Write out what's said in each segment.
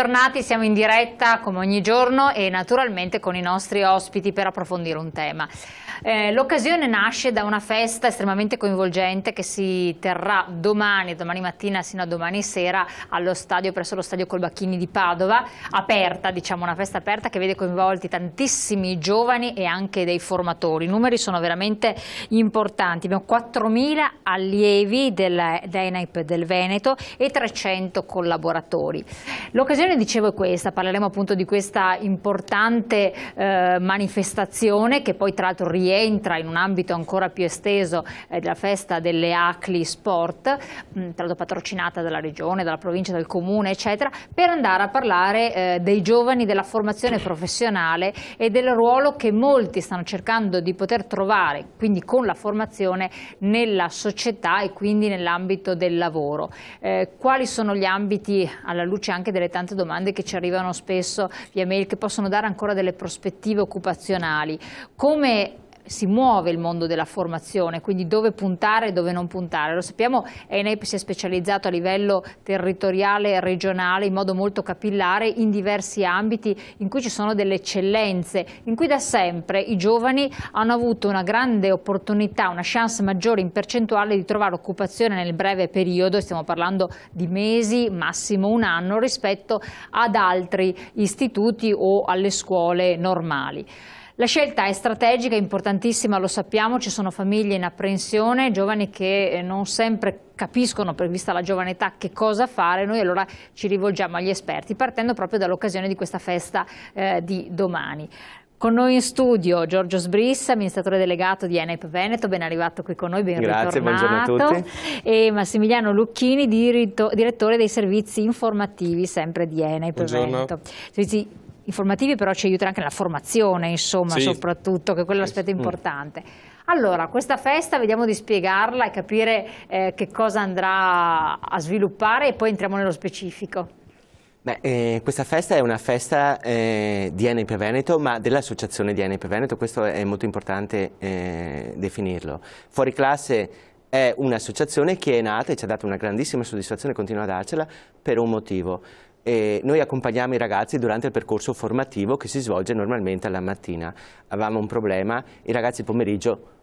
bentornati, siamo in diretta come ogni giorno e naturalmente con i nostri ospiti per approfondire un tema. Eh, l'occasione nasce da una festa estremamente coinvolgente che si terrà domani, domani mattina sino a domani sera allo stadio, presso lo stadio Colbacchini di Padova, aperta, diciamo una festa aperta che vede coinvolti tantissimi giovani e anche dei formatori. I numeri sono veramente importanti, abbiamo 4.000 allievi dell'ENAIP del Veneto e 300 collaboratori. L'occasione, dicevo, è questa, parleremo appunto di questa importante eh, manifestazione che poi tra l'altro rientra rientra in un ambito ancora più esteso eh, della festa delle ACLI Sport, mh, tra l'altro patrocinata dalla regione, dalla provincia, dal comune, eccetera, per andare a parlare eh, dei giovani, della formazione professionale e del ruolo che molti stanno cercando di poter trovare, quindi con la formazione, nella società e quindi nell'ambito del lavoro. Eh, quali sono gli ambiti, alla luce anche delle tante domande che ci arrivano spesso via mail, che possono dare ancora delle prospettive occupazionali? Come si muove il mondo della formazione, quindi dove puntare e dove non puntare. Lo sappiamo, ENEP si è specializzato a livello territoriale e regionale in modo molto capillare in diversi ambiti in cui ci sono delle eccellenze, in cui da sempre i giovani hanno avuto una grande opportunità, una chance maggiore in percentuale di trovare occupazione nel breve periodo, stiamo parlando di mesi, massimo un anno, rispetto ad altri istituti o alle scuole normali. La scelta è strategica, importantissima, lo sappiamo, ci sono famiglie in apprensione, giovani che eh, non sempre capiscono, per vista la giovane età, che cosa fare, noi allora ci rivolgiamo agli esperti, partendo proprio dall'occasione di questa festa eh, di domani. Con noi in studio Giorgio Sbriss, amministratore delegato di Enep Veneto, ben arrivato qui con noi, ben Grazie, ritornato. Grazie, buongiorno a tutti. E Massimiliano Lucchini, direttore dei servizi informativi sempre di Enep buongiorno. Veneto. Servizi informativi però ci aiuta anche nella formazione, insomma, sì. soprattutto, che è quello l'aspetto mm. importante. Allora, questa festa vediamo di spiegarla e capire eh, che cosa andrà a sviluppare e poi entriamo nello specifico. Beh, eh, questa festa è una festa eh, di ANP Veneto, ma dell'associazione di ANP Veneto, questo è molto importante eh, definirlo. Fuori classe è un'associazione che è nata e ci ha dato una grandissima soddisfazione, continua a darcela, per un motivo eh, noi accompagniamo i ragazzi durante il percorso formativo che si svolge normalmente alla mattina. Avevamo un problema, i ragazzi pomeriggio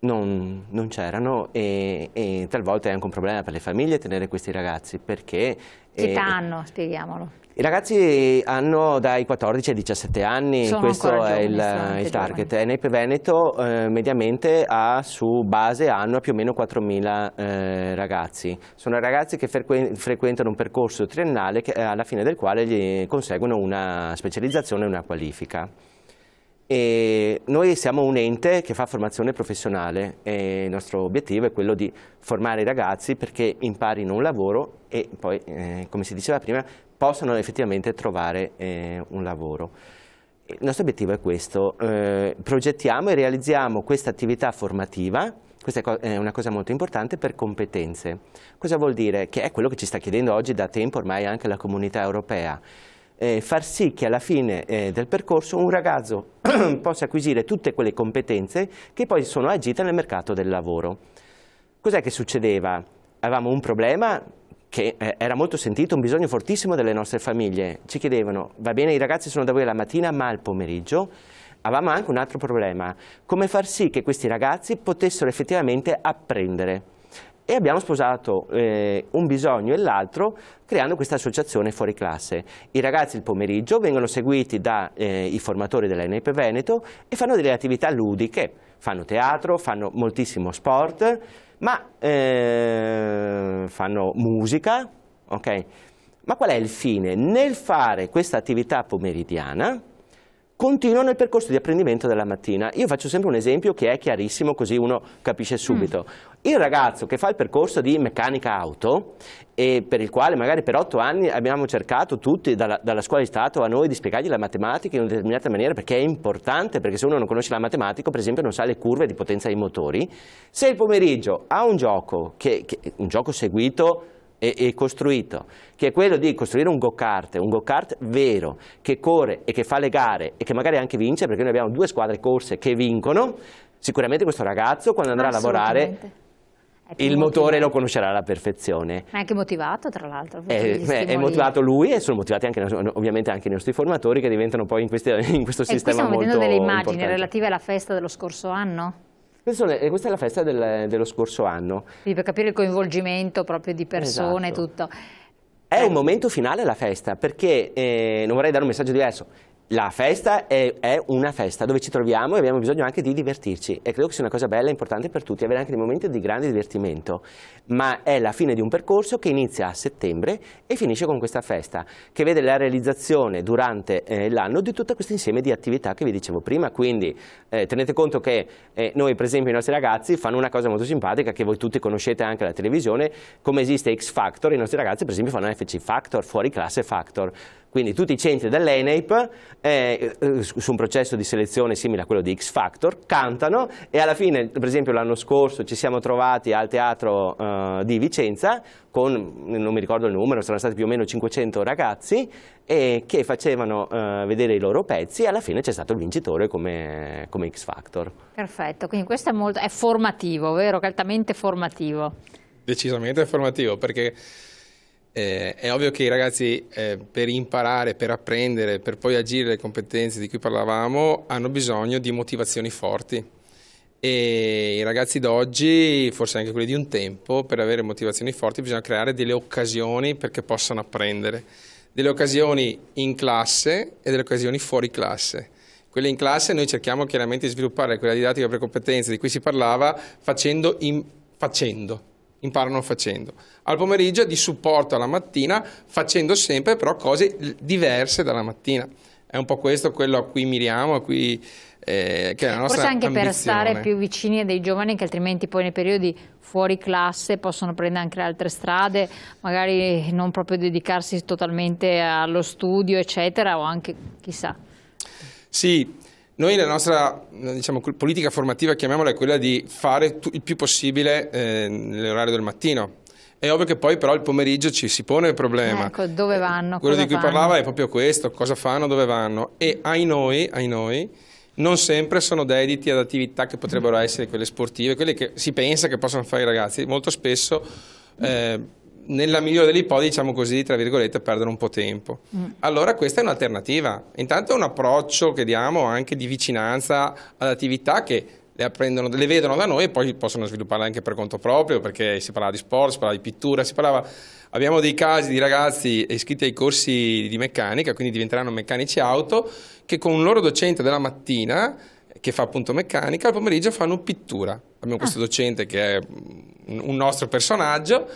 non, non c'erano e, e, talvolta è anche un problema per le famiglie tenere questi ragazzi perché... Che eh, hanno, spieghiamolo. I ragazzi hanno dai 14 ai 17 anni, sono questo è il, il target. Giovani. Enep Veneto eh, mediamente ha su base anno più o meno 4.000 eh, ragazzi. Sono ragazzi che frequentano un percorso triennale che, alla fine del quale gli conseguono una specializzazione e una qualifica. E noi siamo un ente che fa formazione professionale e il nostro obiettivo è quello di formare i ragazzi perché imparino un lavoro e poi, eh, come si diceva prima, possano effettivamente trovare eh, un lavoro. Il nostro obiettivo è questo, eh, progettiamo e realizziamo questa attività formativa questa è una cosa molto importante per competenze. Cosa vuol dire? Che è quello che ci sta chiedendo oggi da tempo ormai anche la comunità europea eh, far sì che alla fine eh, del percorso un ragazzo possa acquisire tutte quelle competenze che poi sono agite nel mercato del lavoro. Cos'è che succedeva? Avevamo un problema che eh, era molto sentito, un bisogno fortissimo delle nostre famiglie. Ci chiedevano, va bene i ragazzi sono da voi la mattina ma al pomeriggio? Avevamo anche un altro problema, come far sì che questi ragazzi potessero effettivamente apprendere e abbiamo sposato eh, un bisogno e l'altro creando questa associazione fuori classe. I ragazzi il pomeriggio vengono seguiti dai eh, formatori dell'ENEP Veneto e fanno delle attività ludiche, fanno teatro, fanno moltissimo sport, ma eh, fanno musica, ok? Ma qual è il fine? Nel fare questa attività pomeridiana, continuano il percorso di apprendimento della mattina. Io faccio sempre un esempio che è chiarissimo così uno capisce mm. subito. Mm. Il ragazzo che fa il percorso di meccanica auto e per il quale magari per otto anni abbiamo cercato tutti dalla, dalla, scuola di Stato a noi di spiegargli la matematica in una determinata maniera perché è importante, perché se uno non conosce la matematica per esempio non sa le curve di potenza dei motori, se il pomeriggio ha un gioco, che, che, un gioco seguito e, e costruito, che è quello di costruire un go-kart, un go-kart vero, che corre e che fa le gare e che magari anche vince, perché noi abbiamo due squadre corse che vincono, sicuramente questo ragazzo quando andrà a lavorare il motore motivato. lo conoscerà alla perfezione. Ma è anche motivato, tra l'altro. Eh, è, è, motivato lui e sono motivati anche, ovviamente anche i nostri formatori che diventano poi in, questi, in questo e sistema molto E stiamo vedendo delle immagini importante. relative alla festa dello scorso anno? questa è la festa del, dello scorso anno. Sì, per capire il coinvolgimento proprio di persone e esatto. tutto. È un momento finale la festa, perché eh, non vorrei dare un messaggio diverso la festa è, è, una festa dove ci troviamo e abbiamo bisogno anche di divertirci e credo che sia una cosa bella e importante per tutti avere anche dei momenti di grande divertimento, ma è la fine di un percorso che inizia a settembre e finisce con questa festa che vede la realizzazione durante eh, l'anno di tutto questo insieme di attività che vi dicevo prima, quindi eh, tenete conto che eh, noi per esempio i nostri ragazzi fanno una cosa molto simpatica che voi tutti conoscete anche alla televisione, come esiste X Factor, i nostri ragazzi per esempio fanno FC Factor, fuori classe Factor, quindi tutti i centri dell'ENEIP, eh, eh su un processo di selezione simile a quello di X Factor, cantano e alla fine, per esempio l'anno scorso ci siamo trovati al teatro eh, di Vicenza con, non mi ricordo il numero, saranno stati più o meno 500 ragazzi eh, che facevano eh, vedere i loro pezzi e alla fine c'è stato il vincitore come, come X Factor. Perfetto, quindi questo è, molto, è formativo, vero? Altamente formativo. Decisamente formativo perché eh, è ovvio che i ragazzi eh, per imparare, per apprendere, per poi agire le competenze di cui parlavamo, hanno bisogno di motivazioni forti. E i ragazzi d'oggi, forse anche quelli di un tempo, per avere motivazioni forti bisogna creare delle occasioni perché possano apprendere. Delle occasioni in classe e delle occasioni fuori classe. Quelle in classe noi cerchiamo chiaramente di sviluppare quella didattica per competenze di cui si parlava facendo, in, facendo imparano facendo. Al pomeriggio di supporto alla mattina, facendo sempre però cose diverse dalla mattina. È un po' questo quello a cui miriamo, a cui, eh, che è la nostra Forse anche ambizione. per stare più vicini a dei giovani che altrimenti poi nei periodi fuori classe possono prendere anche altre strade, magari non proprio dedicarsi totalmente allo studio, eccetera, o anche chissà. Sì, noi la nostra diciamo, politica formativa, chiamiamola, è quella di fare il più possibile eh, nell'orario del mattino. È ovvio che poi però il pomeriggio ci si pone il problema. Ecco, dove vanno? Quello di cui fanno? parlava è proprio questo, cosa fanno, dove vanno. E ai noi, ai noi, non sempre sono dediti ad attività che potrebbero essere quelle sportive, quelle che si pensa che possano fare i ragazzi. Molto spesso... Eh, nella migliore delle ipotesi, diciamo così, tra virgolette, perdono un po' tempo. Mm. Allora questa è un'alternativa. Intanto è un approccio che diamo anche di vicinanza ad attività che le, apprendono, le vedono da noi e poi possono svilupparle anche per conto proprio, perché si parlava di sport, si parlava di pittura, si parlava... Abbiamo dei casi di ragazzi iscritti ai corsi di meccanica, quindi diventeranno meccanici auto, che con un loro docente della mattina che fa appunto meccanica, al pomeriggio fanno pittura. Abbiamo questo ah. docente che è un nostro personaggio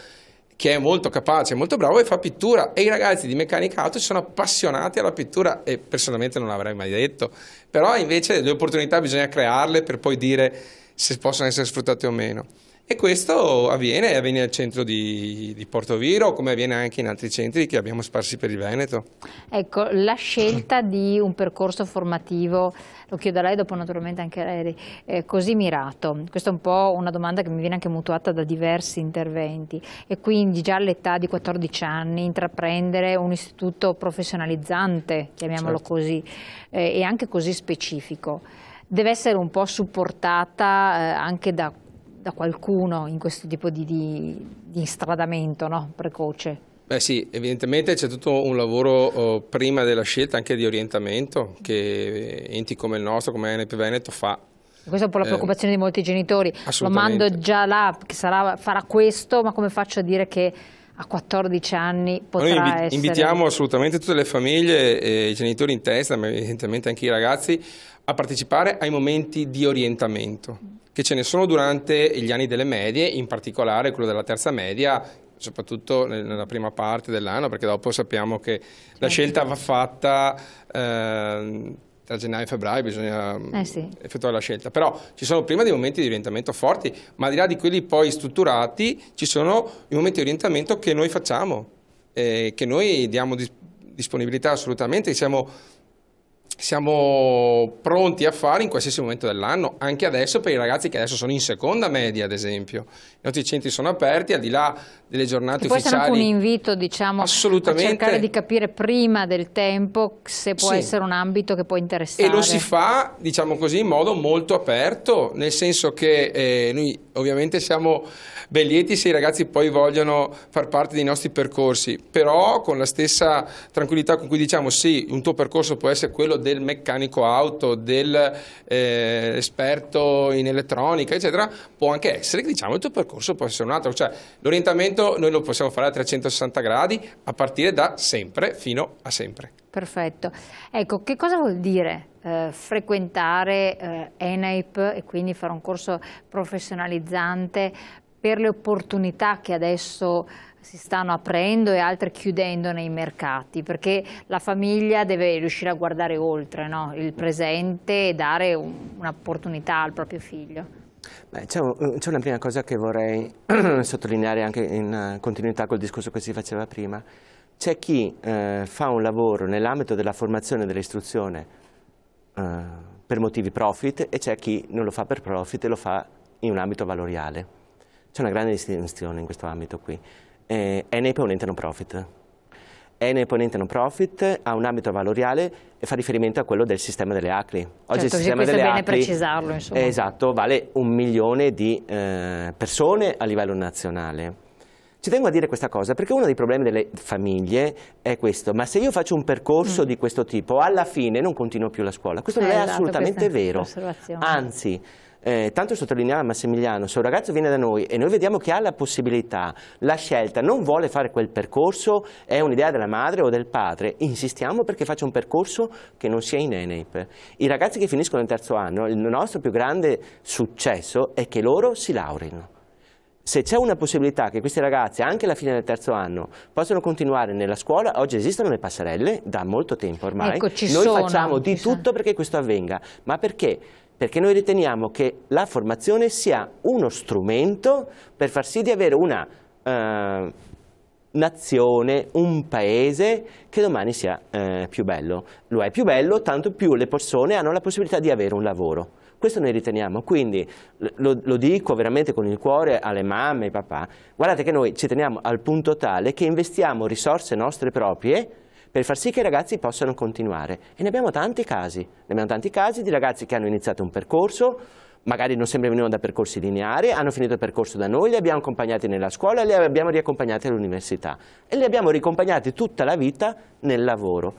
che è molto capace, molto bravo e fa pittura e i ragazzi di meccanica auto sono appassionati alla pittura e personalmente non l'avrei mai detto, però invece le opportunità bisogna crearle per poi dire se possono essere sfruttate o meno. E questo avviene, avviene al centro di, di Porto Viro, come avviene anche in altri centri che abbiamo sparsi per il Veneto. Ecco, la scelta di un percorso formativo, lo chiedo a lei dopo naturalmente anche a lei, eh, così mirato, questa è un po' una domanda che mi viene anche mutuata da diversi interventi e quindi già all'età di 14 anni intraprendere un istituto professionalizzante, chiamiamolo certo. così, eh, e anche così specifico, deve essere un po' supportata eh, anche da da qualcuno in questo tipo di, di, di stradamento no? precoce? Beh sì, evidentemente c'è tutto un lavoro eh, prima della scelta anche di orientamento che enti come il nostro, come ANP Veneto fa. Questa è un po' la eh, preoccupazione eh, di molti genitori, lo mando già là, sarà, farà questo, ma come faccio a dire che a 14 anni potrà Noi invi essere... invitiamo assolutamente tutte le famiglie, eh, i genitori in testa, ma evidentemente anche i ragazzi, a partecipare ai momenti di orientamento che ce ne sono durante gli anni delle medie, in particolare quello della terza media, soprattutto nella prima parte dell'anno, perché dopo sappiamo che la scelta va fatta... Eh, tra gennaio e febbraio bisogna eh sì. effettuare la scelta, però ci sono prima dei momenti di orientamento forti, ma al di là di quelli poi strutturati ci sono i momenti di orientamento che noi facciamo, eh, che noi diamo disponibilità assolutamente, siamo siamo pronti a fare in qualsiasi momento dell'anno, anche adesso per i ragazzi che adesso sono in seconda media, ad esempio. I nostri centri sono aperti, al di là delle giornate e ufficiali. Può essere anche un invito, diciamo, a cercare di capire prima del tempo se può sì. essere un ambito che può interessare. E lo si fa, diciamo così, in modo molto aperto, nel senso che eh, noi ovviamente siamo ben lieti se i ragazzi poi vogliono far parte dei nostri percorsi, però con la stessa tranquillità con cui diciamo sì, un tuo percorso può essere quello del meccanico auto, dell'esperto eh, in elettronica, eccetera, può anche essere che diciamo il tuo percorso può essere un altro, cioè l'orientamento noi lo possiamo fare a 360 gradi a partire da sempre fino a sempre. Perfetto. Ecco, che cosa vuol dire eh, frequentare eh, ENAIP e quindi fare un corso professionalizzante per le opportunità che adesso si stanno aprendo e altre chiudendo nei mercati, perché la famiglia deve riuscire a guardare oltre no? il presente e dare un'opportunità al proprio figlio. C'è una prima cosa che vorrei sottolineare anche in continuità col discorso che si faceva prima. C'è chi eh, fa un lavoro nell'ambito della formazione e dell'istruzione eh, per motivi profit e c'è chi non lo fa per profit e lo fa in un ambito valoriale. C'è una grande distinzione in questo ambito qui. Eh, ENE è ponente non profit. ENE è ente non profit, ha un ambito valoriale e fa riferimento a quello del sistema delle ACRI. Oggi certo, il sistema delle ACRI... è bene precisarlo, insomma. Esatto, vale un milione di eh, persone a livello nazionale. Ci tengo a dire questa cosa perché uno dei problemi delle famiglie è questo, ma se io faccio un percorso mm. di questo tipo, alla fine non continuo più la scuola. Questo eh, non è eh, esatto, assolutamente vero. Anzi, eh, tanto sottolineava Massimiliano, se un ragazzo viene da noi e noi vediamo che ha la possibilità, la scelta, non vuole fare quel percorso, è un'idea della madre o del padre, insistiamo perché faccia un percorso che non sia in ENEP. I ragazzi che finiscono il terzo anno, il nostro più grande successo è che loro si laurino. se c'è una possibilità che questi ragazzi, anche alla fine del terzo anno, possano continuare nella scuola, oggi esistono le passerelle da molto tempo ormai, ecco, noi sono, facciamo di tutto perché questo avvenga, ma perché perché noi riteniamo che la formazione sia uno strumento per far sì di avere una eh, nazione, un paese che domani sia eh, più bello. Lo è più bello, tanto più le persone hanno la possibilità di avere un lavoro. Questo noi riteniamo, quindi lo, lo, dico veramente con il cuore alle mamme e ai papà, guardate che noi ci teniamo al punto tale che investiamo risorse nostre proprie per far sì che i ragazzi possano continuare. E ne abbiamo tanti casi, ne abbiamo tanti casi di ragazzi che hanno iniziato un percorso, magari non sempre venivano da percorsi lineari, hanno finito il percorso da noi, li abbiamo accompagnati nella scuola, li abbiamo riaccompagnati all'università e li abbiamo ricompagnati tutta la vita nel lavoro.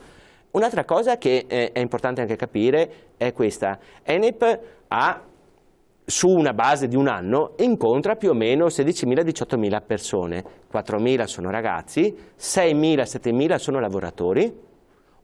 Un'altra cosa che eh, è importante anche capire è questa. ENIP ha su una base di un anno incontra più o meno 16.000-18.000 persone, 4.000 sono ragazzi, 6.000-7.000 sono lavoratori,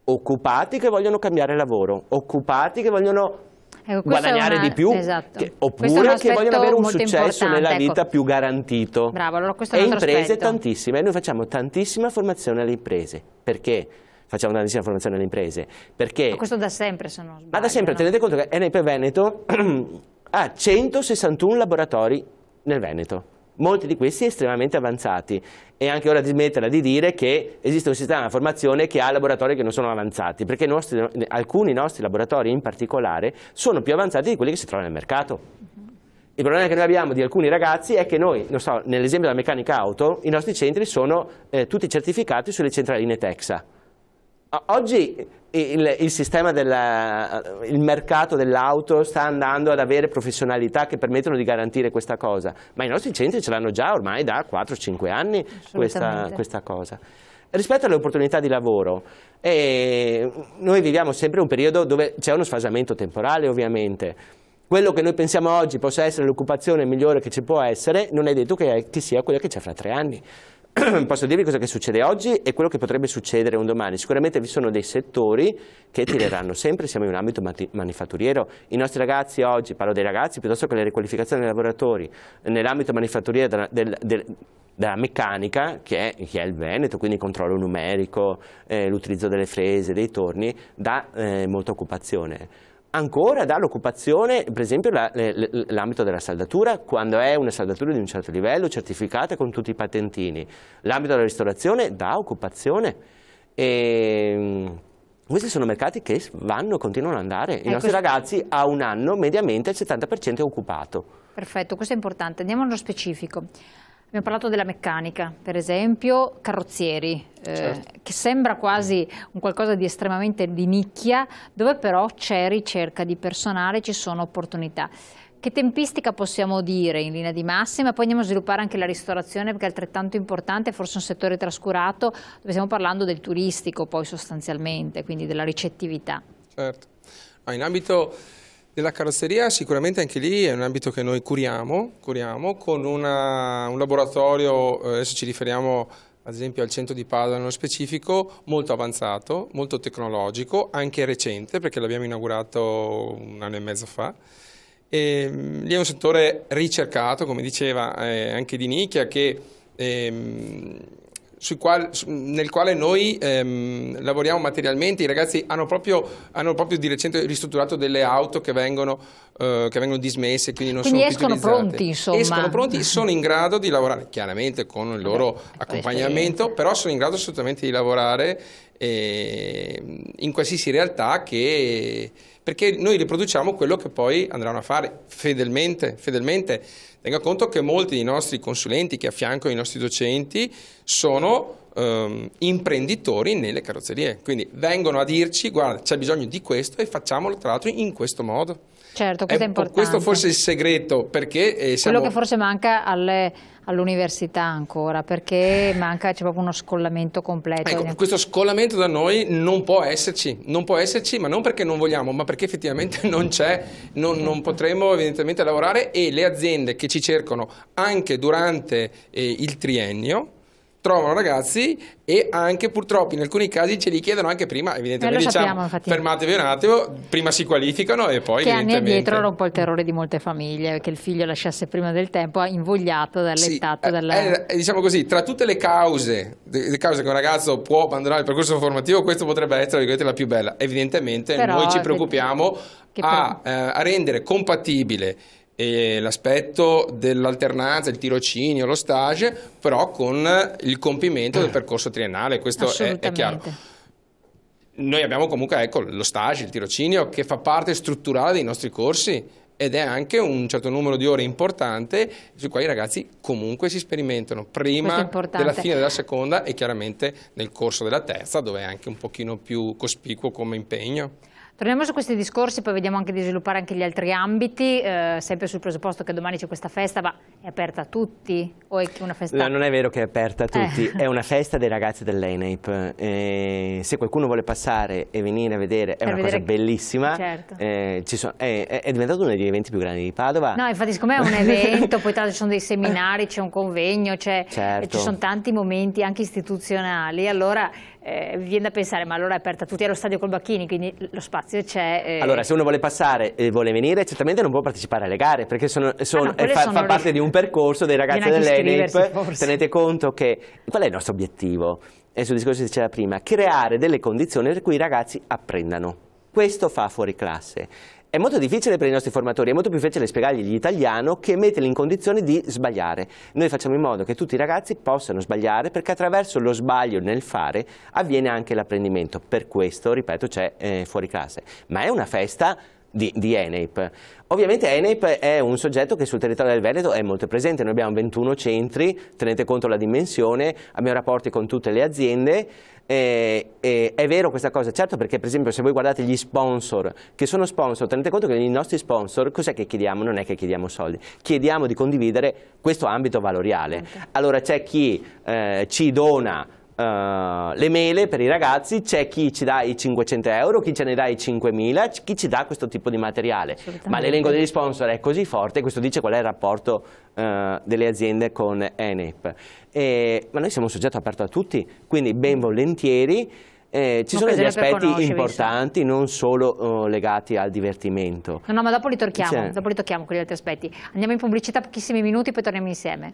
occupati che vogliono cambiare lavoro, occupati che vogliono ecco, guadagnare una, di più, esatto. che, oppure che vogliono avere un successo nella vita ecco. più garantito. Bravo, allora questo è un e imprese aspetto. tantissime, e noi facciamo tantissima formazione alle imprese, perché? Facciamo tantissima formazione alle imprese, perché... Ma questo da sempre, se non sbaglio, Ma da sempre, no? tenete conto che Enepe Veneto ha 161 laboratori nel Veneto, molti di questi estremamente avanzati. È anche ora di smetterla di dire che esiste un sistema di formazione che ha laboratori che non sono avanzati, perché nostri, alcuni nostri laboratori in particolare sono più avanzati di quelli che si trovano nel mercato. Il problema che noi abbiamo di alcuni ragazzi è che noi, non so, nell'esempio della meccanica auto, i nostri centri sono eh, tutti certificati sulle centraline Texas. Oggi il, il, sistema del il mercato dell'auto sta andando ad avere professionalità che permettono di garantire questa cosa, ma i nostri centri ce l'hanno già ormai da 4-5 anni questa, questa cosa rispetto alle opportunità di lavoro, eh, noi viviamo sempre un periodo dove c'è uno sfasamento temporale ovviamente. Quello che noi pensiamo oggi possa essere l'occupazione migliore che ci può essere, non è detto che, è, che sia quella che c'è fra tre anni. posso dirvi cosa che succede oggi e quello che potrebbe succedere un domani. Sicuramente vi sono dei settori che tireranno sempre, siamo in un ambito manifatturiero. I nostri ragazzi oggi, parlo dei ragazzi, piuttosto che le riqualificazioni dei lavoratori, nell'ambito manifatturiero del, del della meccanica, che è, che è, il Veneto, quindi controllo numerico, eh, l'utilizzo delle frese, dei torni, dà eh, molta occupazione ancora dà l'occupazione, per esempio l'ambito della saldatura, quando è una saldatura di un certo livello, certificata con tutti i patentini, l'ambito della ristorazione dà occupazione. E, ehm, questi sono mercati che vanno, continuano ad andare. I eh, nostri ragazzi a un anno mediamente il 70% è occupato. Perfetto, questo è importante. Andiamo nello specifico. Abbiamo parlato della meccanica, per esempio, carrozzieri, eh, certo. che sembra quasi un qualcosa di estremamente di nicchia, dove però c'è ricerca di personale, ci sono opportunità. Che tempistica possiamo dire in linea di massima? Poi andiamo a sviluppare anche la ristorazione perché è altrettanto importante, forse un settore trascurato, dove stiamo parlando del turistico poi sostanzialmente, quindi della ricettività. Certo. in ambito della carrozzeria sicuramente anche lì è un ambito che noi curiamo, curiamo con una, un laboratorio, eh, adesso ci riferiamo ad esempio al centro di Padova nello specifico, molto avanzato, molto tecnologico, anche recente perché l'abbiamo inaugurato un anno e mezzo fa. E, ehm, lì è un settore ricercato, come diceva, eh, anche di nicchia che... Eh, qual, nel quale noi ehm, lavoriamo materialmente, i ragazzi hanno proprio, hanno proprio, di recente ristrutturato delle auto che vengono, eh, che vengono dismesse, quindi non quindi sono escono pronti, insomma. Escono pronti, sono in grado di lavorare, chiaramente con il loro Vabbè, accompagnamento, però sono in grado assolutamente di lavorare Ehm, in qualsiasi realtà che, perché noi riproduciamo quello che poi andranno a fare fedelmente, fedelmente. Tenga conto che molti dei nostri consulenti che affiancano i nostri docenti sono ehm, imprenditori nelle carrozzerie, quindi vengono a dirci guarda c'è bisogno di questo e facciamolo tra l'altro in questo modo. Certo, eh, questo è, è oh, importante. Questo forse è il segreto, perché... Eh, siamo... Quello che forse manca alle, all'università ancora, perché manca, c'è proprio uno scollamento completo. Ecco, questo scollamento da noi non può esserci, non può esserci, ma non perché non vogliamo, ma perché effettivamente non c'è, non, non potremo evidentemente lavorare e le aziende che ci cercano anche durante eh, il triennio, trovano ragazzi e anche purtroppo in alcuni casi ce li chiedono anche prima, evidentemente diciamo sappiamo, fermatevi un attimo, prima si qualificano e poi che evidentemente... anni addietro era un po' il terrore di molte famiglie che il figlio lasciasse prima del tempo invogliato dall'estato sì, eh, dalla... Eh, eh, diciamo così, tra tutte le cause le cause che un ragazzo può abbandonare il percorso formativo, questo potrebbe essere la più bella evidentemente Però, noi ci preoccupiamo a, eh, a rendere compatibile l'aspetto dell'alternanza, il tirocinio, lo stage, però con il compimento del eh. percorso triennale, questo è, è chiaro. Noi abbiamo comunque ecco, lo stage, il tirocinio che fa parte strutturale dei nostri corsi ed è anche un certo numero di ore importante sui quali i ragazzi comunque si sperimentano prima della fine della seconda e chiaramente nel corso della terza dove è anche un pochino più cospicuo come impegno. Torniamo su questi discorsi, poi vediamo anche di sviluppare anche gli altri ambiti, eh, sempre sul presupposto che domani c'è questa festa, ma è aperta a tutti? O è una festa? No, non è vero che è aperta a eh. tutti, eh. è una festa dei ragazzi dell'ENAIP. se qualcuno vuole passare e venire a vedere, è per una vedere cosa bellissima. Certo. Eh, sono, è, è, diventato uno degli eventi più grandi di Padova. No, infatti siccome è un evento, poi tra l'altro ci sono dei seminari, c'è un convegno, certo. ci sono tanti momenti anche istituzionali, allora eh, viene da pensare, ma allora è aperta tutti allo stadio col Bacchini, quindi lo spazio c'è. Eh... Allora, se uno vuole passare e eh, vuole venire, certamente non può partecipare alle gare, perché sono, eh, sono, ah, eh, no, fa, sono fa, parte le... di un percorso dei ragazzi dell'ENIP. Tenete conto che... Qual è il nostro obiettivo? E sul discorso che diceva prima, creare delle condizioni per cui i ragazzi apprendano. Questo fa fuori classe è molto difficile per i nostri formatori, è molto più facile spiegargli l'italiano che metterli in condizione di sbagliare. Noi facciamo in modo che tutti i ragazzi possano sbagliare perché attraverso lo sbaglio nel fare avviene anche l'apprendimento. Per questo, ripeto, c'è eh, fuori classe. Ma è una festa di, di, ENEIP. Ovviamente ENEIP è un soggetto che sul territorio del Veneto è molto presente, noi abbiamo 21 centri, tenete conto la dimensione, abbiamo rapporti con tutte le aziende, e, e, è vero questa cosa, certo perché per esempio se voi guardate gli sponsor, che sono sponsor, tenete conto che i nostri sponsor, cos'è che chiediamo? Non è che chiediamo soldi, chiediamo di condividere questo ambito valoriale. Okay. Allora c'è chi eh, ci dona eh, le mele per i ragazzi, c'è chi ci dà i 500 euro, chi ce ne dà i 5.000, chi ci dà questo tipo di materiale. Ma l'elenco degli sponsor è così forte, questo dice qual è il rapporto uh, delle aziende con ENEP. E, ma noi siamo un soggetto aperto a tutti, quindi ben volentieri. Eh, ci sono degli aspetti importanti, so. non solo uh, legati al divertimento. No, no, ma dopo li tocchiamo, cioè... dopo li tocchiamo quegli altri aspetti. Andiamo in pubblicità pochissimi minuti, poi torniamo insieme.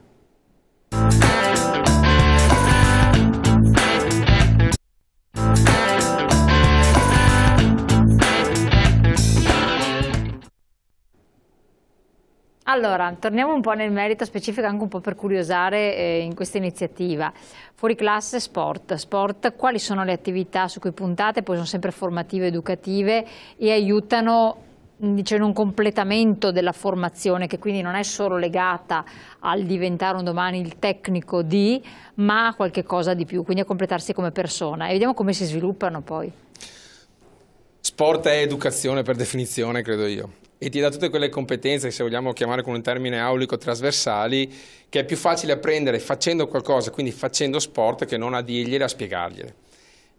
Allora, torniamo un po' nel merito specifico, anche un po' per curiosare eh, in questa iniziativa. Fuori classe, sport. Sport, quali sono le attività su cui puntate? Poi sono sempre formative, educative e aiutano dice, in un completamento della formazione che quindi non è solo legata al diventare un domani il tecnico di, ma a qualche cosa di più, quindi a completarsi come persona. E vediamo come si sviluppano poi. Sport è educazione per definizione, credo io e ti dà tutte quelle competenze, se vogliamo chiamare con un termine aulico, trasversali, che è più facile apprendere facendo qualcosa, quindi facendo sport, che non a dirgliele, a spiegargliele.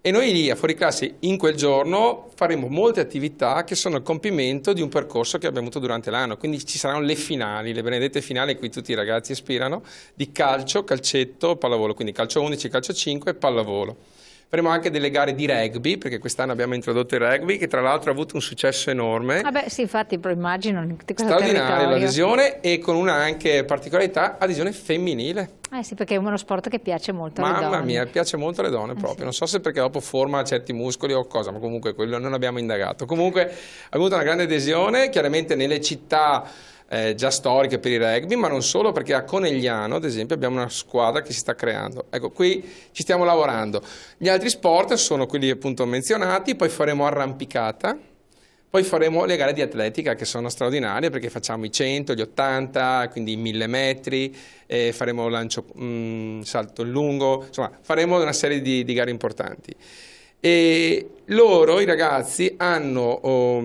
E noi lì a fuori classe in quel giorno faremo molte attività che sono il compimento di un percorso che abbiamo avuto durante l'anno, quindi ci saranno le finali, le benedette finali a cui tutti i ragazzi ispirano, di calcio, calcetto, pallavolo, quindi calcio 11, calcio 5 e pallavolo. Faremo anche delle gare di rugby, perché quest'anno abbiamo introdotto il rugby, che tra l'altro ha avuto un successo enorme. ah beh, sì, infatti, però immagino. Straordinaria l'adesione e con una anche particolarità, adesione femminile. Eh sì, perché è uno sport che piace molto Mamma alle donne. Mamma mia, piace molto alle donne eh proprio. Eh sì. Non so se perché dopo forma certi muscoli o cosa, ma comunque quello non abbiamo indagato. Comunque ha avuto una grande adesione, chiaramente nelle città eh, già storiche per il rugby, ma non solo perché a Conegliano, ad esempio, abbiamo una squadra che si sta creando. Ecco, qui ci stiamo lavorando. Gli altri sport sono quelli appunto menzionati, poi faremo arrampicata, poi faremo le gare di atletica che sono straordinarie perché facciamo i 100, gli 80, quindi i 1000 metri, eh, faremo lancio mh, mm, salto lungo, insomma faremo una serie di, di gare importanti e loro, i ragazzi, hanno oh,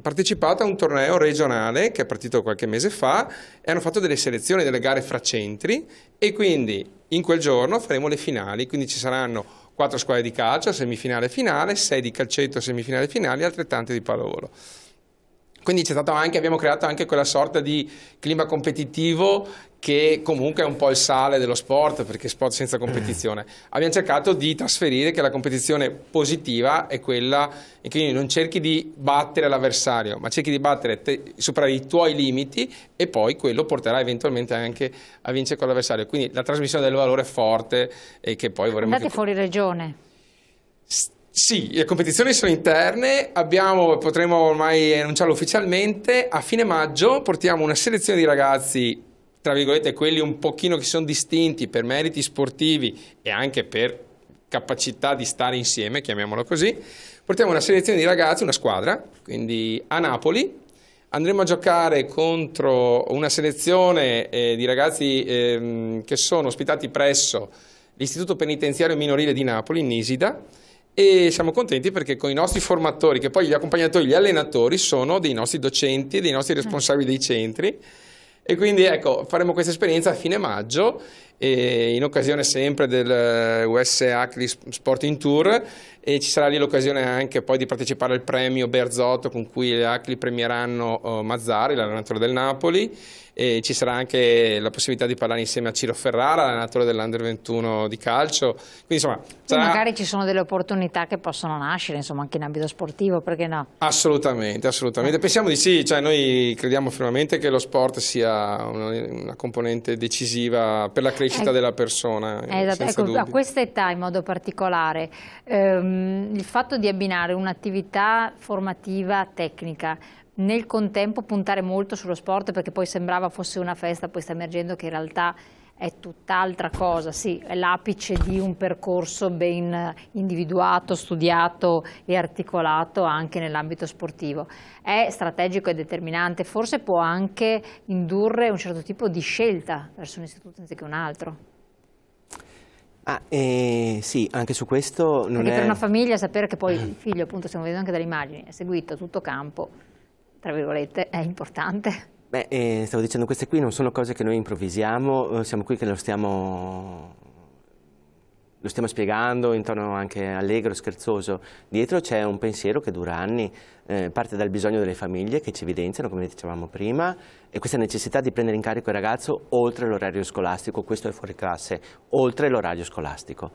partecipato a un torneo regionale che è partito qualche mese fa e hanno fatto delle selezioni, delle gare fra centri e quindi in quel giorno faremo le finali, quindi ci saranno quattro squadre di calcio, semifinale e finale, sei di calcetto, semifinale e finale, e altrettante di pallavolo. Quindi anche, abbiamo creato anche quella sorta di clima competitivo che comunque è un po' il sale dello sport, perché sport senza competizione. Abbiamo cercato di trasferire che la competizione positiva è quella e quindi non cerchi di battere l'avversario, ma cerchi di battere, te, superare i tuoi limiti e poi quello porterà eventualmente anche a vincere con l'avversario. Quindi la trasmissione del valore è forte e che poi vorremmo... Andate che... fuori regione. Sì, le competizioni sono interne, abbiamo, potremo ormai annunciarlo ufficialmente, a fine maggio portiamo una selezione di ragazzi tra virgolette quelli un pochino che sono distinti per meriti sportivi e anche per capacità di stare insieme, chiamiamolo così, portiamo una selezione di ragazzi, una squadra, quindi a Napoli, andremo a giocare contro una selezione eh, di ragazzi eh, che sono ospitati presso l'Istituto Penitenziario Minorile di Napoli, in Nisida, e siamo contenti perché con i nostri formatori, che poi gli accompagnatori, gli allenatori sono dei nostri docenti, dei nostri responsabili dei centri e quindi ecco faremo questa esperienza a fine maggio in occasione sempre del eh, US Acli Sporting Tour e ci sarà lì l'occasione anche poi di partecipare al premio Berzotto con cui le Acli premieranno eh, Mazzari, l'allenatore del Napoli e ci sarà anche la possibilità di parlare insieme a Ciro Ferrara, l'allenatore dell'Under 21 di calcio. Quindi insomma... Sarà... magari ci sono delle opportunità che possono nascere insomma anche in ambito sportivo, perché no? Assolutamente, assolutamente. Pensiamo di sì, cioè noi crediamo fermamente che lo sport sia una, una componente decisiva per la crescita crescita eh, della persona. Eh, esatto, ecco, a questa età in modo particolare, ehm, il fatto di abbinare un'attività formativa tecnica nel contempo puntare molto sullo sport perché poi sembrava fosse una festa, poi sta emergendo che in realtà è tutt'altra cosa, sì, è l'apice di un percorso ben individuato, studiato e articolato anche nell'ambito sportivo. È strategico e determinante, forse può anche indurre un certo tipo di scelta verso un istituto anziché un altro. Ah, eh, sì, anche su questo non Perché è... per una famiglia sapere che poi il figlio, appunto, stiamo vedendo anche dalle immagini, è seguito a tutto campo, tra virgolette, è importante. Beh, eh, stavo dicendo, queste qui non sono cose che noi improvvisiamo, eh, siamo qui che lo stiamo, lo stiamo spiegando in tono anche allegro, scherzoso. Dietro c'è un pensiero che dura anni, eh, parte dal bisogno delle famiglie che ci evidenziano, come dicevamo prima, e questa necessità di prendere in carico il ragazzo oltre l'orario scolastico, questo è fuori classe, oltre l'orario scolastico.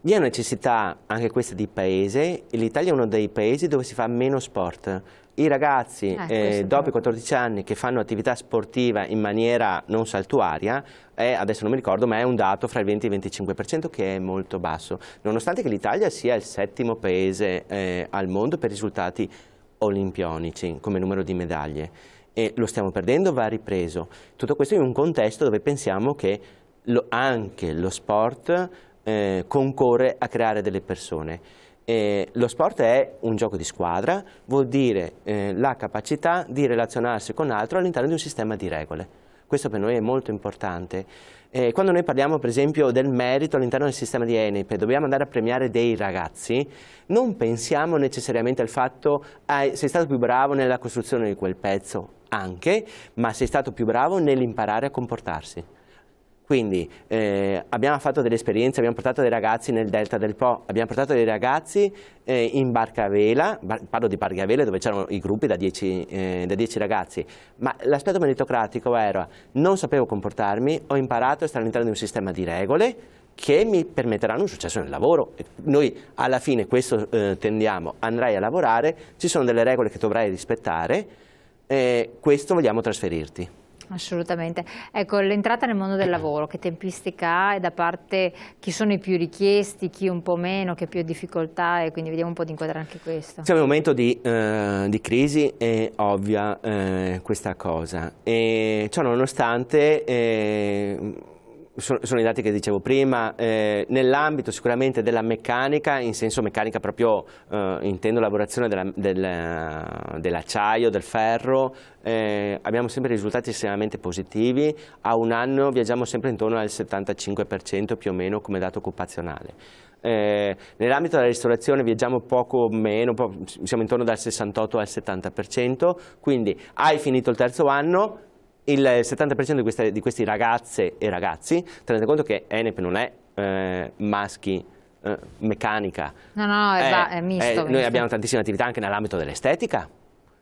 Vi è una necessità anche questa di paese, l'Italia è uno dei paesi dove si fa meno sport, i ragazzi eh, eh, dopo i 14 anni che fanno attività sportiva in maniera non saltuaria, è, adesso non mi ricordo, ma è un dato fra il 20 e il 25% che è molto basso, nonostante che l'Italia sia il settimo paese eh, al mondo per risultati olimpionici come numero di medaglie. E lo stiamo perdendo, va ripreso. Tutto questo in un contesto dove pensiamo che lo, anche lo sport eh, concorre a creare delle persone. Eh, lo sport è un gioco di squadra, vuol dire eh, la capacità di relazionarsi con altro all'interno di un sistema di regole. Questo per noi è molto importante. Eh, quando noi parliamo per esempio del merito all'interno del sistema di ENIP e dobbiamo andare a premiare dei ragazzi, non pensiamo necessariamente al fatto eh, sei stato più bravo nella costruzione di quel pezzo, anche, ma sei stato più bravo nell'imparare a comportarsi. Quindi eh, abbiamo fatto delle esperienze, abbiamo portato dei ragazzi nel delta del Po, abbiamo portato dei ragazzi eh, in barca a vela, bar, parlo di barca a vela dove c'erano i gruppi da 10 eh, ragazzi, ma l'aspetto meritocratico era non sapevo comportarmi, ho imparato a stare all'interno di un sistema di regole, che mi permetteranno un successo nel lavoro. Noi alla fine questo eh, tendiamo, andrai a lavorare, ci sono delle regole che dovrai rispettare, eh, questo vogliamo trasferirti. Assolutamente. Ecco, l'entrata nel mondo del lavoro, che tempistica ha e da parte chi sono i più richiesti, chi un po' meno, chi ha più difficoltà e quindi vediamo un po' di inquadrare anche questo. Siamo in un momento di, eh, di crisi, è ovvia eh, questa cosa. E ciò nonostante... Eh, sono, i dati che dicevo prima, eh, nell'ambito sicuramente della meccanica, in senso meccanica proprio eh, intendo lavorazione dell'acciaio, del, dell del ferro, eh, abbiamo sempre risultati estremamente positivi, a un anno viaggiamo sempre intorno al 75% più o meno come dato occupazionale. Eh, Nell'ambito della ristorazione viaggiamo poco meno, siamo intorno dal 68 al 70%, quindi hai finito il terzo anno, il 70% di queste, di queste, ragazze e ragazzi, tenete conto che ENEP non è eh, maschi eh, meccanica. No, no, no, è, è, è misto. È, noi misto. abbiamo tantissime attività anche nell'ambito dell'estetica,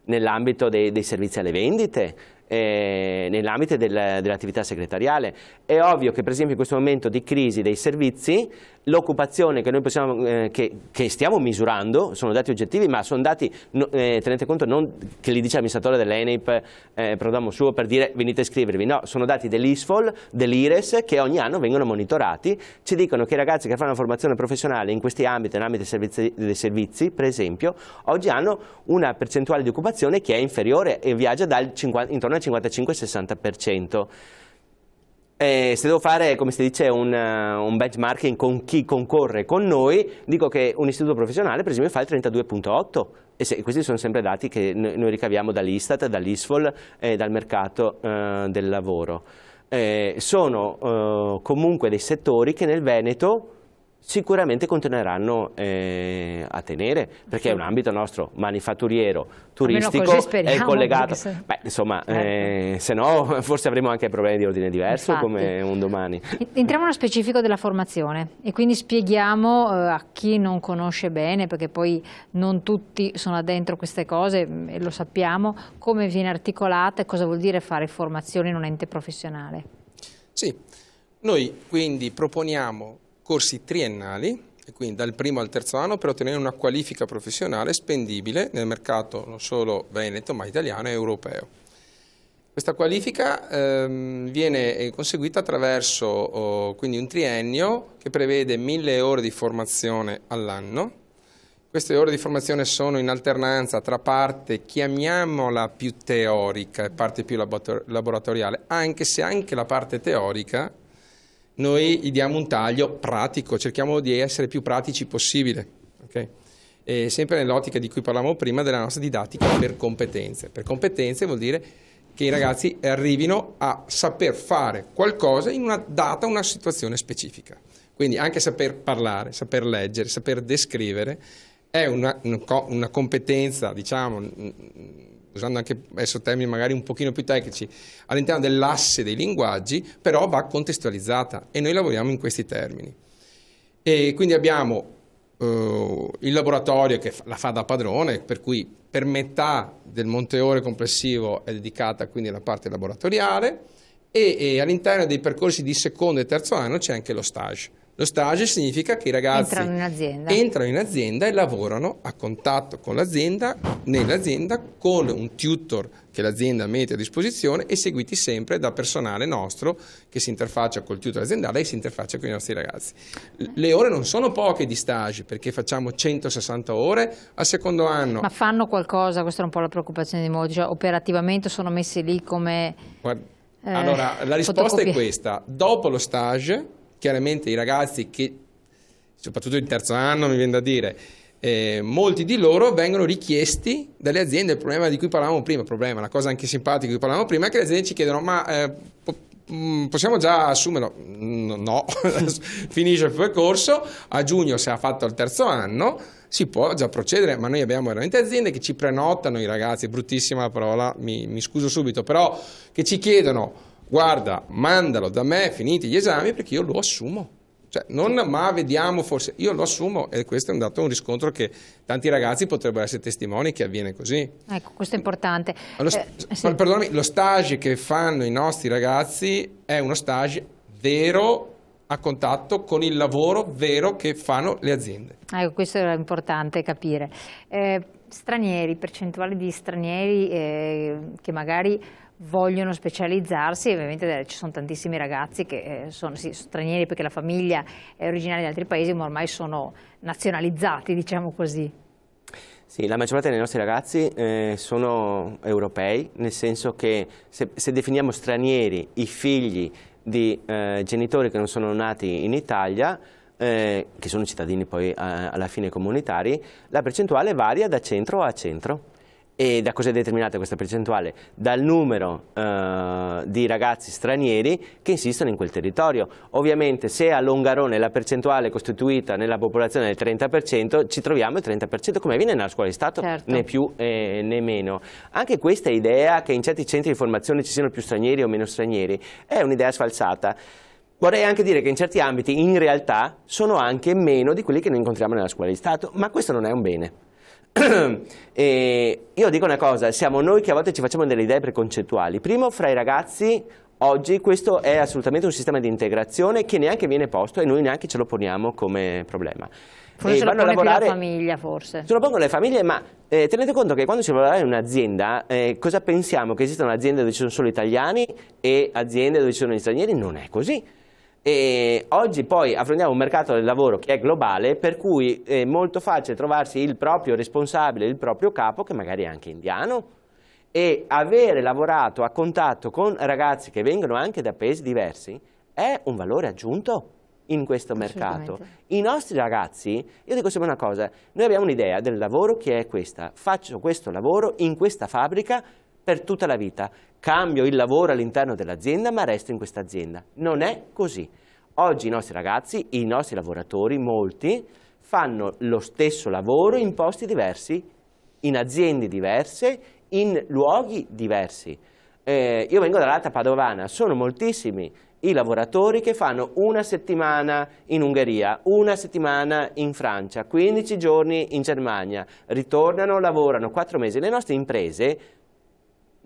nell'ambito dei, dei servizi alle vendite, eh, nell'ambito del, dell'attività segretariale. È ovvio che per esempio in questo momento di crisi dei servizi l'occupazione che noi possiamo, eh, che, che, stiamo misurando, sono dati oggettivi ma sono dati, eh, tenete conto, non che li dice l'amministratore dell'ENIP eh, programma suo per dire venite a iscrivervi, no, sono dati dell'ISFOL, dell'IRES che ogni anno vengono monitorati, ci dicono che i ragazzi che fanno una formazione professionale in questi ambiti, nell'ambito dei servizi, dei servizi per esempio, oggi hanno una percentuale di occupazione che è inferiore e viaggia dal 50, intorno al al 55-60%. Eh, se devo fare, come si dice, un, un, benchmarking con chi concorre con noi, dico che un istituto professionale, per esempio, fa il 32.8 e se, questi sono sempre dati che noi ricaviamo dall'Istat, dall'Isfol e dal mercato uh, del lavoro. Eh, sono uh, comunque dei settori che nel Veneto sicuramente continueranno eh, a tenere, perché è un ambito nostro manifatturiero, turistico, è collegato. Se... Beh, insomma, eh. Eh, se no forse avremo anche problemi di ordine diverso Infatti. come un domani. Entriamo nello specifico della formazione e quindi spieghiamo eh, a chi non conosce bene, perché poi non tutti sono addentro queste cose mm, e lo sappiamo, come viene articolata e cosa vuol dire fare formazione in un ente professionale. Sì, noi quindi proponiamo corsi triennali, quindi dal primo al terzo anno, per ottenere una qualifica professionale spendibile nel mercato non solo veneto ma italiano e europeo. Questa qualifica ehm, viene conseguita attraverso oh, quindi un triennio che prevede mille ore di formazione all'anno. Queste ore di formazione sono in alternanza tra parte, chiamiamola più teorica, e parte più laboratoriale, anche se anche la parte teorica noi gli diamo un taglio pratico, cerchiamo di essere più pratici possibile, okay? e sempre nell'ottica di cui parlavamo prima della nostra didattica per competenze. Per competenze vuol dire che i ragazzi arrivino a saper fare qualcosa in una data, una situazione specifica. Quindi anche saper parlare, saper leggere, saper descrivere è una, una competenza, diciamo, usando anche adesso termini magari un pochino più tecnici, all'interno dell'asse dei linguaggi, però va contestualizzata e noi lavoriamo in questi termini. E quindi abbiamo Uh, il laboratorio che la fa da padrone, per cui per metà del monteore complessivo è dedicata quindi alla parte laboratoriale e, e all'interno dei percorsi di secondo e terzo anno c'è anche lo stage. Lo stage significa che i ragazzi entrano in azienda, entrano in azienda e lavorano a contatto con l'azienda, nell'azienda, con un tutor che l'azienda mette a disposizione e seguiti sempre da personale nostro che si interfaccia col tutor aziendale e si interfaccia con i nostri ragazzi. Le ore non sono poche di stage perché facciamo 160 ore al secondo anno. Ma fanno qualcosa, questa è un po' la preoccupazione di molti, cioè operativamente sono messi lì come... Guarda, eh, allora, la risposta fotocopia. è questa, dopo lo stage chiaramente i ragazzi che, soprattutto in terzo anno, mi viene da dire, eh, molti di loro vengono richiesti dalle aziende. Il problema di cui parlavamo prima, problema, la cosa anche simpatica di cui parlavamo prima, è che le aziende ci chiedono: ma eh, mm, possiamo già assumerlo? No, finisce il percorso. A giugno, se ha fatto il terzo anno, si può già procedere, ma noi abbiamo veramente aziende che ci prenotano i ragazzi, bruttissima parola, mi, mi scuso subito, però che ci chiedono guarda, mandalo da me finiti gli esami perché io lo assumo. Cioè, non ma vediamo forse, io lo assumo e questo è un dato, un riscontro che tanti ragazzi potrebbero essere testimoni che avviene così. Ecco, questo è importante. Lo, eh, sì. Perdonami, lo stage che fanno i nostri ragazzi è uno stage vero a contatto con il lavoro vero che fanno le aziende. Ecco, questo era importante capire. Eh, stranieri, percentuale di stranieri eh, che magari vogliono specializzarsi, ovviamente eh, ci sono tantissimi ragazzi che eh, sono sì, stranieri perché la famiglia è originaria di altri paesi ma ormai sono nazionalizzati, diciamo così. Sì, la maggior parte dei nostri ragazzi eh, sono europei, nel senso che se, se definiamo stranieri i figli di eh, genitori che non sono nati in Italia, eh, che sono cittadini poi eh, alla fine comunitari, la percentuale varia da centro a centro. E da cosa è determinata questa percentuale? Dal numero eh, di ragazzi stranieri che insistono in quel territorio. Ovviamente se a Longarone la percentuale è costituita nella popolazione del 30%, ci troviamo il 30% come viene nella scuola di Stato, certo. né più eh, né meno. Anche questa idea che in certi centri di formazione ci siano più stranieri o meno stranieri è un'idea sfalsata. Vorrei anche dire che in certi ambiti in realtà sono anche meno di quelli che noi incontriamo nella scuola di Stato, ma questo non è un bene. io dico una cosa, siamo noi che a volte ci facciamo delle idee preconcettuali. Primo, fra i ragazzi Oggi questo è assolutamente un sistema di integrazione che neanche viene posto e noi neanche ce lo poniamo come problema. Forse e ce lo pongono lavorare, la famiglia forse. Ce lo pongono le famiglie ma eh, tenete conto che quando si va a lavorare in un'azienda eh, cosa pensiamo? Che esistano aziende dove ci sono solo italiani e aziende dove ci sono gli stranieri? Non è così. E oggi poi affrontiamo un mercato del lavoro che è globale, per cui è molto facile trovarsi il proprio responsabile, il proprio capo, che magari è anche indiano, e avere lavorato a contatto con ragazzi che vengono anche da paesi diversi è un valore aggiunto in questo mercato. I nostri ragazzi, io dico sempre una cosa, noi abbiamo un'idea del lavoro che è questa, faccio questo lavoro in questa fabbrica per tutta la vita cambio il lavoro all'interno dell'azienda ma resto in questa azienda. Non è così. Oggi i nostri ragazzi, i nostri lavoratori, molti, fanno lo stesso lavoro in posti diversi, in aziende diverse, in luoghi diversi. Eh, io vengo dall'Alta Padovana, sono moltissimi i lavoratori che fanno una settimana in Ungheria, una settimana in Francia, 15 giorni in Germania, ritornano, lavorano 4 mesi. Le nostre imprese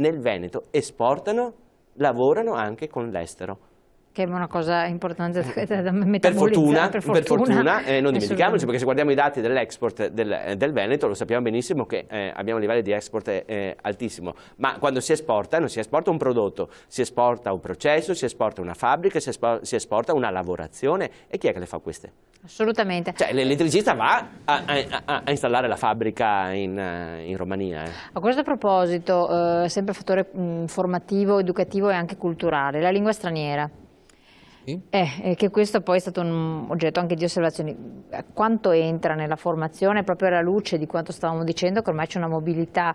nel Veneto esportano, lavorano anche con l'estero che è una cosa importante da, da per fortuna, per fortuna, per fortuna eh, non dimentichiamoci perché se guardiamo i dati dell'export del, eh, del, Veneto lo sappiamo benissimo che eh, abbiamo livello di export eh, eh, altissimo ma quando si esporta non si esporta un prodotto si esporta un processo, si esporta una fabbrica si, esporta una lavorazione e chi è che le fa queste? Assolutamente. Cioè, l'elettricista va a, a, a, installare la fabbrica in, in Romania. Eh. A questo proposito, eh, sempre fattore mh, formativo, educativo e anche culturale, la lingua straniera. Eh, che questo poi è stato un oggetto anche di osservazioni. Quanto entra nella formazione, proprio alla luce di quanto stavamo dicendo, che ormai c'è una mobilità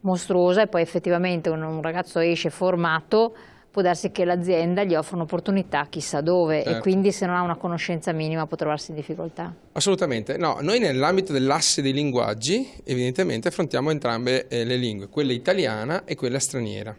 mostruosa e poi effettivamente un, un ragazzo esce formato può darsi che l'azienda gli offra un'opportunità chissà dove certo. e quindi se non ha una conoscenza minima può trovarsi in difficoltà. Assolutamente, no, noi nell'ambito dell'asse dei linguaggi evidentemente affrontiamo entrambe eh, le lingue, quella italiana e quella straniera.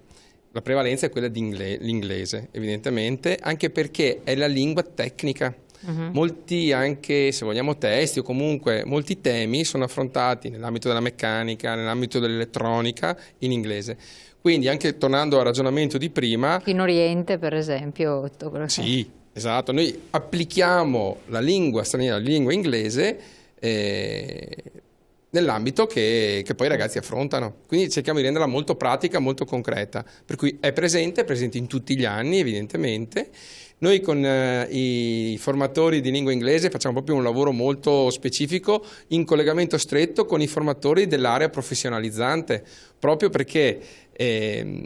La prevalenza è quella dell'inglese, evidentemente, anche perché è la lingua tecnica. Uh mm-hmm. -huh. Molti anche, se vogliamo, testi o comunque molti temi sono affrontati nell'ambito della meccanica, nell'ambito dell'elettronica in inglese. Quindi anche tornando al ragionamento di prima... In Oriente per esempio... Sì, esatto, noi applichiamo la lingua straniera, la lingua inglese... Eh, nell'ambito che, che, poi i ragazzi affrontano. Quindi cerchiamo di renderla molto pratica, molto concreta. Per cui è presente, è presente in tutti gli anni evidentemente. Noi con eh, i formatori di lingua inglese facciamo proprio un lavoro molto specifico in collegamento stretto con i formatori dell'area professionalizzante, proprio perché... Ehm,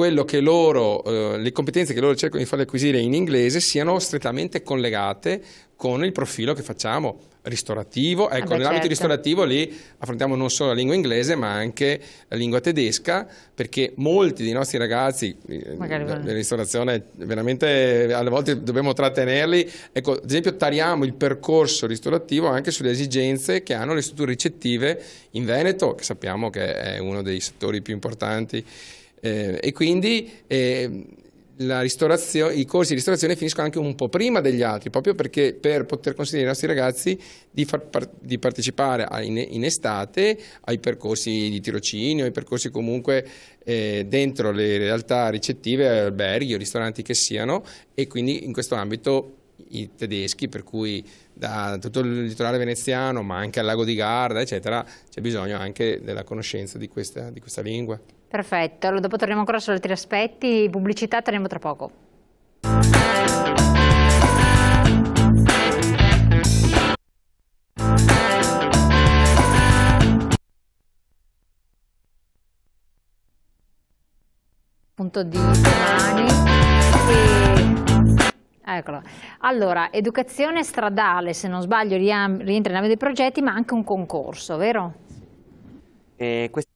loro, eh, le competenze che loro cercano di farle acquisire in inglese siano strettamente collegate con il profilo che facciamo ristorativo. Ecco, ah, nell'ambito certo. ristorativo lì affrontiamo non solo la lingua inglese ma anche la lingua tedesca perché molti dei nostri ragazzi eh, Magari della ristorazione veramente alle volte dobbiamo trattenerli. Ecco, ad esempio tariamo il percorso ristorativo anche sulle esigenze che hanno le strutture ricettive in Veneto, che sappiamo che è uno dei settori più importanti eh, e quindi eh, i corsi di ristorazione finiscono anche un po' prima degli altri, proprio perché per poter consigliare ai nostri ragazzi di, par di partecipare in, in, estate ai percorsi di tirocinio, ai percorsi comunque eh, dentro le realtà ricettive, alberghi o ristoranti che siano e quindi in questo ambito i tedeschi, per cui da tutto il litorale veneziano, ma anche al lago di Garda, eccetera, c'è bisogno anche della conoscenza di questa, di questa lingua. Perfetto, allora dopo torniamo ancora su altri aspetti, pubblicità torniamo tra poco. Punto di domani. E... Eccolo. Allora, educazione stradale, se non sbaglio, rientra in ambito dei progetti, ma anche un concorso, vero? Eh, questo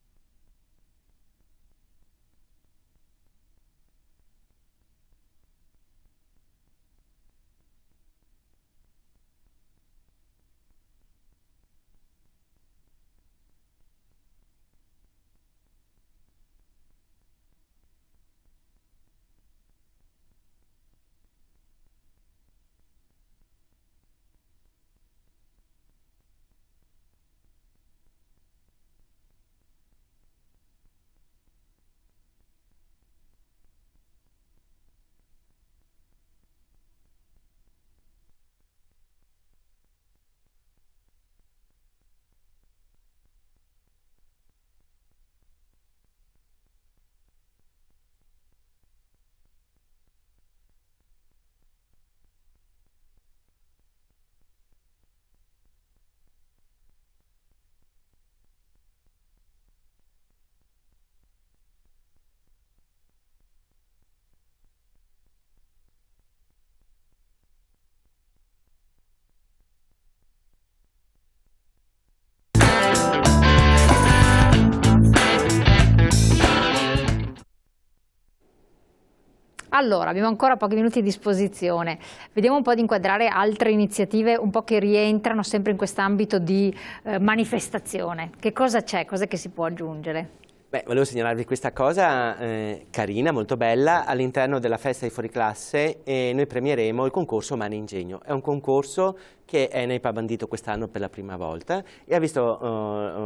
Allora, abbiamo ancora pochi minuti a disposizione. Vediamo un po' di inquadrare altre iniziative un po' che rientrano sempre in quest'ambito di eh, manifestazione. Che cosa c'è? Cosa che si può aggiungere? Beh, volevo segnalarvi questa cosa eh, carina, molto bella, all'interno della festa di fuoriclasse eh, noi premieremo il concorso Mani Ingegno. È un concorso che è nei bandito quest'anno per la prima volta e ha visto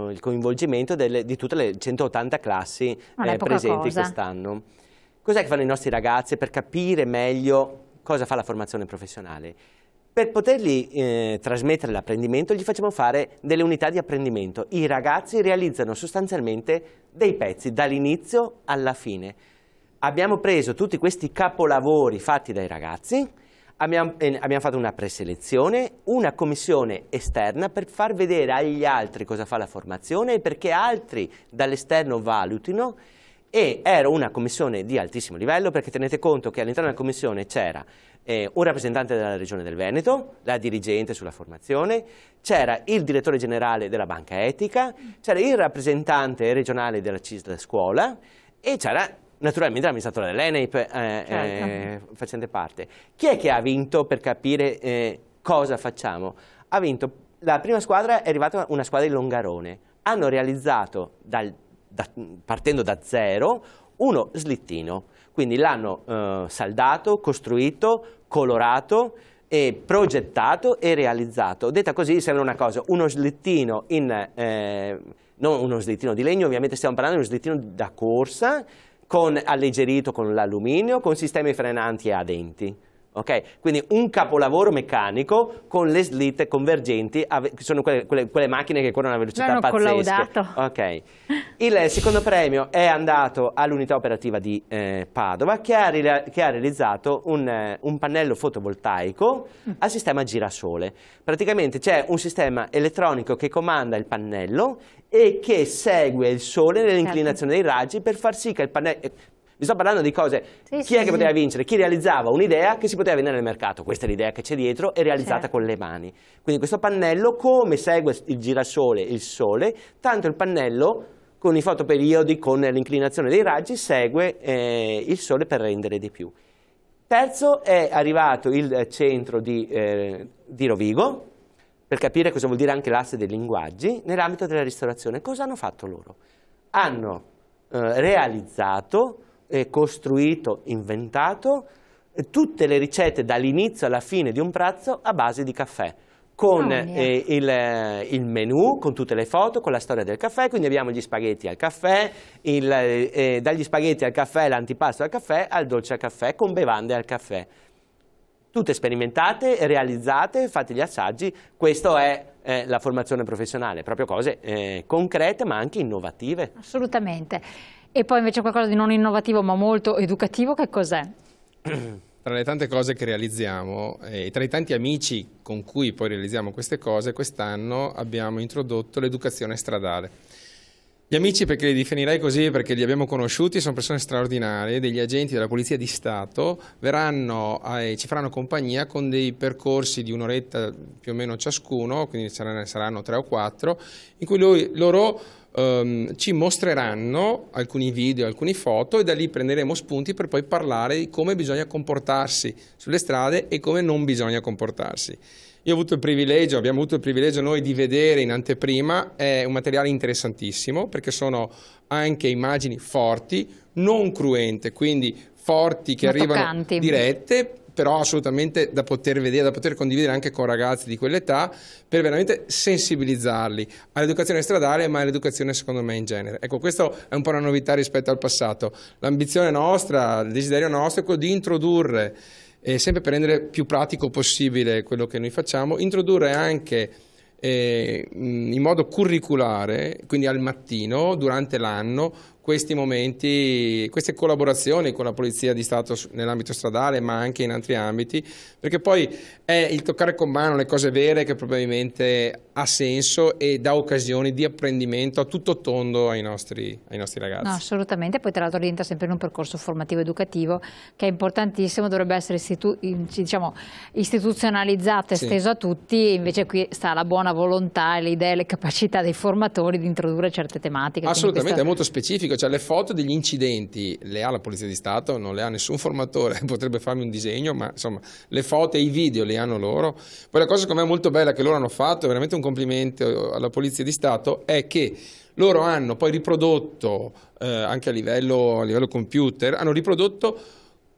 eh, il coinvolgimento delle, di tutte le 180 classi eh, presenti quest'anno. Cos'è che fanno i nostri ragazzi per capire meglio cosa fa la formazione professionale? Per poterli eh, trasmettere l'apprendimento gli facciamo fare delle unità di apprendimento. I ragazzi realizzano sostanzialmente dei pezzi dall'inizio alla fine. Abbiamo preso tutti questi capolavori fatti dai ragazzi, abbiamo, eh, abbiamo fatto una preselezione, una commissione esterna per far vedere agli altri cosa fa la formazione e perché altri dall'esterno valutino e era una commissione di altissimo livello perché tenete conto che all'interno della commissione c'era eh, un rappresentante della regione del Veneto, la dirigente sulla formazione, c'era il direttore generale della banca etica, c'era il rappresentante regionale della CISL scuola e c'era naturalmente l'amministratore dell'ENEIP eh, certo. eh, facente parte. Chi è che ha vinto per capire eh, cosa facciamo? Ha vinto, la prima squadra è arrivata una squadra di Longarone, hanno realizzato dal da, partendo da zero, uno slittino. Quindi l'hanno eh, saldato, costruito, colorato, e progettato e realizzato. Detta così sembra una cosa, uno slittino in, eh, non uno slittino di legno, ovviamente stiamo parlando di uno slittino da corsa, con alleggerito con l'alluminio, con sistemi frenanti a denti. Okay? Quindi un capolavoro meccanico con le slitte convergenti, che sono quelle, quelle, quelle, macchine che corrono a velocità pazzesca. collaudato. Okay. Il secondo premio è andato all'unità operativa di eh, Padova che ha, che ha realizzato un, eh, un, pannello fotovoltaico mm. a sistema girasole. Praticamente c'è un sistema elettronico che comanda il pannello e che segue il sole nell'inclinazione certo. dei raggi per far sì che il pannello... Vi sto parlando di cose, sì, chi sì, è che poteva vincere? Chi realizzava un'idea che si poteva vendere nel mercato, questa è l'idea che c'è dietro, e realizzata certo. con le mani. Quindi questo pannello, come segue il girasole il sole, tanto il pannello con i fotoperiodi, con l'inclinazione dei raggi, segue eh, il sole per rendere di più. Terzo è arrivato il centro di, eh, di Rovigo, per capire cosa vuol dire anche l'asse dei linguaggi, nell'ambito della ristorazione. Cosa hanno fatto loro? Hanno eh, realizzato eh, costruito, inventato tutte le ricette dall'inizio alla fine di un pranzo a base di caffè con oh, eh, il, il, menù, con tutte le foto, con la storia del caffè, quindi abbiamo gli spaghetti al caffè, il, eh, dagli spaghetti al caffè, l'antipasto al caffè, al dolce al caffè, con bevande al caffè. Tutte sperimentate, realizzate, fate gli assaggi, questa è eh, la formazione professionale, proprio cose eh, concrete ma anche innovative. Assolutamente. E poi invece qualcosa di non innovativo ma molto educativo, che cos'è? Tra le tante cose che realizziamo eh, e tra i tanti amici con cui poi realizziamo queste cose, quest'anno abbiamo introdotto l'educazione stradale gli amici, perché li definirei così, perché li abbiamo conosciuti, sono persone straordinarie, degli agenti della Polizia di Stato, verranno e ci faranno compagnia con dei percorsi di un'oretta più o meno ciascuno, quindi ce ne saranno tre o quattro, in cui lui, loro ehm, ci mostreranno alcuni video, alcune foto e da lì prenderemo spunti per poi parlare di come bisogna comportarsi sulle strade e come non bisogna comportarsi. Io ho avuto il privilegio, abbiamo avuto il privilegio noi di vedere in anteprima, è un materiale interessantissimo perché sono anche immagini forti, non cruente, quindi forti che Ma arrivano toccanti. dirette, però assolutamente da poter vedere, da poter condividere anche con ragazzi di quell'età per veramente sensibilizzarli all'educazione stradale ma all'educazione secondo me in genere. Ecco, questa è un po' una novità rispetto al passato. L'ambizione nostra, il desiderio nostro è quello di introdurre e sempre per rendere più pratico possibile quello che noi facciamo, introdurre anche eh, in modo curriculare, quindi al mattino, durante l'anno, questi momenti, queste collaborazioni con la Polizia di Stato nell'ambito stradale ma anche in altri ambiti perché poi è il toccare con mano le cose vere che probabilmente ha senso e dà occasioni di apprendimento a tutto tondo ai nostri, ai nostri ragazzi. No, assolutamente, poi tra l'altro rientra sempre in un percorso formativo educativo che è importantissimo, dovrebbe essere istitu diciamo, istituzionalizzato, esteso sì. a tutti, invece qui sta la buona volontà, le idee, le capacità dei formatori di introdurre certe tematiche. Assolutamente, questo... è molto specifico, cioè le foto degli incidenti le ha la Polizia di Stato, non le ha nessun formatore, potrebbe farmi un disegno, ma insomma le foto e i video li hanno loro. Poi la cosa secondo me molto bella che loro hanno fatto, veramente un complimento eh, alla Polizia di Stato, è che loro hanno poi riprodotto, eh, anche a livello, a livello computer, hanno riprodotto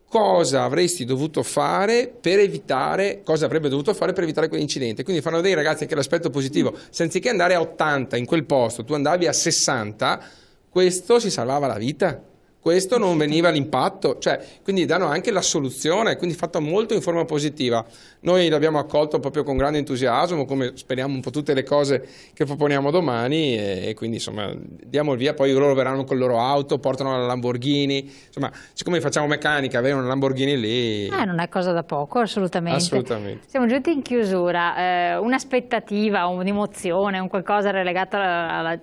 cosa avresti dovuto fare per evitare, cosa avrebbe dovuto fare per evitare quell'incidente. Quindi fanno vedere ai ragazzi anche l'aspetto positivo, se anziché andare a 80 in quel posto, tu andavi a 60 questo si salvava la vita questo non veniva l'impatto, cioè, quindi danno anche la soluzione, quindi fatta molto in forma positiva. Noi l'abbiamo accolto proprio con grande entusiasmo, come speriamo un po' tutte le cose che proponiamo domani e, e quindi insomma diamo il via, poi loro verranno con le loro auto, portano la Lamborghini, insomma siccome facciamo meccanica, avere una Lamborghini lì... Ah, non è cosa da poco, assolutamente. assolutamente. Siamo giunti in chiusura, eh, un'aspettativa, un'emozione, un qualcosa relegato alla, alla,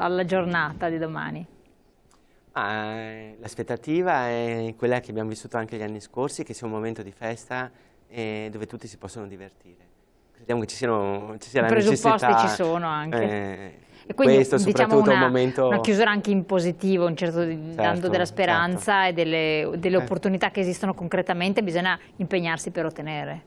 alla giornata di domani? Ah, l'aspettativa è quella che abbiamo vissuto anche gli anni scorsi, che sia un momento di festa eh, dove tutti si possono divertire. Crediamo che ci siano ci sia I la presupposti ci sono anche. Eh, e quindi questo diciamo una, un momento... una chiusura anche in positivo, un certo, certo, dando della certo. speranza certo. e delle, delle eh. opportunità che esistono concretamente, bisogna impegnarsi per ottenere.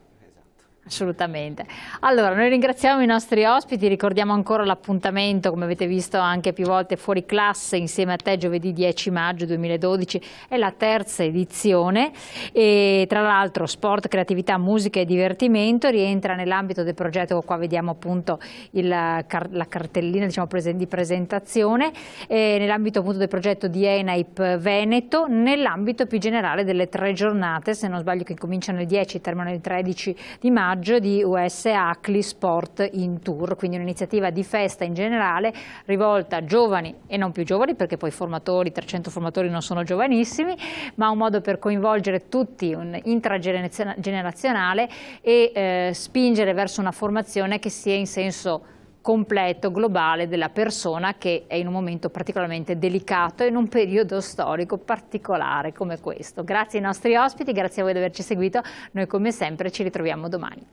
Assolutamente. Allora, noi ringraziamo i nostri ospiti, ricordiamo ancora l'appuntamento, come avete visto anche più volte, fuori classe insieme a te giovedì 10 maggio 2012, è la terza edizione e tra l'altro sport, creatività, musica e divertimento rientra nell'ambito del progetto, qua vediamo appunto il, la cartellina diciamo, di presentazione, nell'ambito appunto del progetto di ENAIP Veneto, nell'ambito più generale delle tre giornate, se non sbaglio che cominciano il 10 e terminano il 13 di maggio, omaggio di US Acli Sport in Tour, quindi un'iniziativa di festa in generale rivolta a giovani e non più giovani perché poi formatori, 300 formatori non sono giovanissimi, ma un modo per coinvolgere tutti, un intragenerazionale e eh, spingere verso una formazione che sia in senso completo, globale della persona che è in un momento particolarmente delicato e in un periodo storico particolare come questo. Grazie ai nostri ospiti, grazie a voi di averci seguito, noi come sempre ci ritroviamo domani.